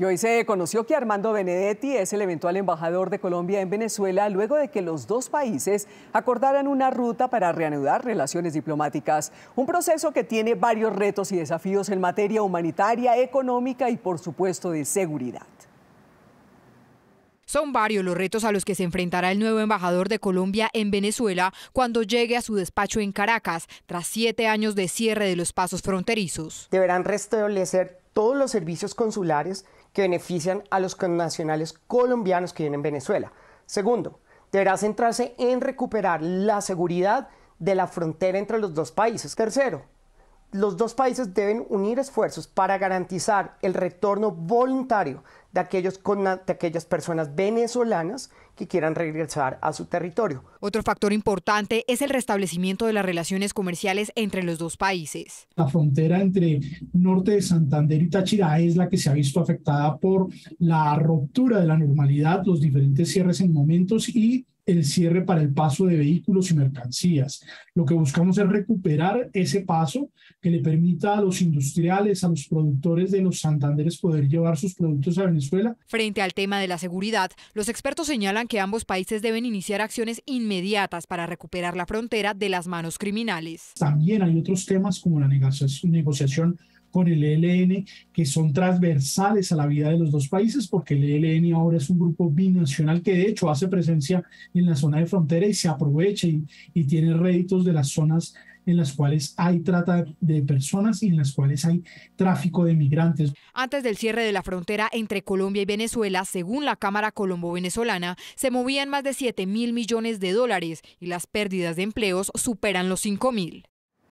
Y hoy se conoció que Armando Benedetti es el eventual embajador de Colombia en Venezuela luego de que los dos países acordaran una ruta para reanudar relaciones diplomáticas, un proceso que tiene varios retos y desafíos en materia humanitaria, económica y por supuesto de seguridad. Son varios los retos a los que se enfrentará el nuevo embajador de Colombia en Venezuela cuando llegue a su despacho en Caracas, tras siete años de cierre de los pasos fronterizos. Deberán restablecer todos los servicios consulares que benefician a los connacionales colombianos que viven en Venezuela. Segundo, deberá centrarse en recuperar la seguridad de la frontera entre los dos países. Tercero, los dos países deben unir esfuerzos para garantizar el retorno voluntario de, aquellos aquellas personas venezolanas que quieran regresar a su territorio. Otro factor importante es el restablecimiento de las relaciones comerciales entre los dos países. La frontera entre norte de Santander y Táchira es la que se ha visto afectada por la ruptura de la normalidad, los diferentes cierres en momentos y el cierre para el paso de vehículos y mercancías. Lo que buscamos es recuperar ese paso que le permita a los industriales, a los productores de los Santanderes poder llevar sus productos a Venezuela. Frente al tema de la seguridad, los expertos señalan que ambos países deben iniciar acciones inmediatas para recuperar la frontera de las manos criminales. También hay otros temas como la negociación con el ELN, que son transversales a la vida de los dos países, porque el ELN ahora es un grupo binacional que de hecho hace presencia en la zona de frontera y se aprovecha y, tiene réditos de las zonas en las cuales hay trata de personas y en las cuales hay tráfico de migrantes. Antes del cierre de la frontera entre Colombia y Venezuela, según la Cámara Colombo-Venezolana, se movían más de 7 mil millones de dólares y las pérdidas de empleos superan los 5 mil.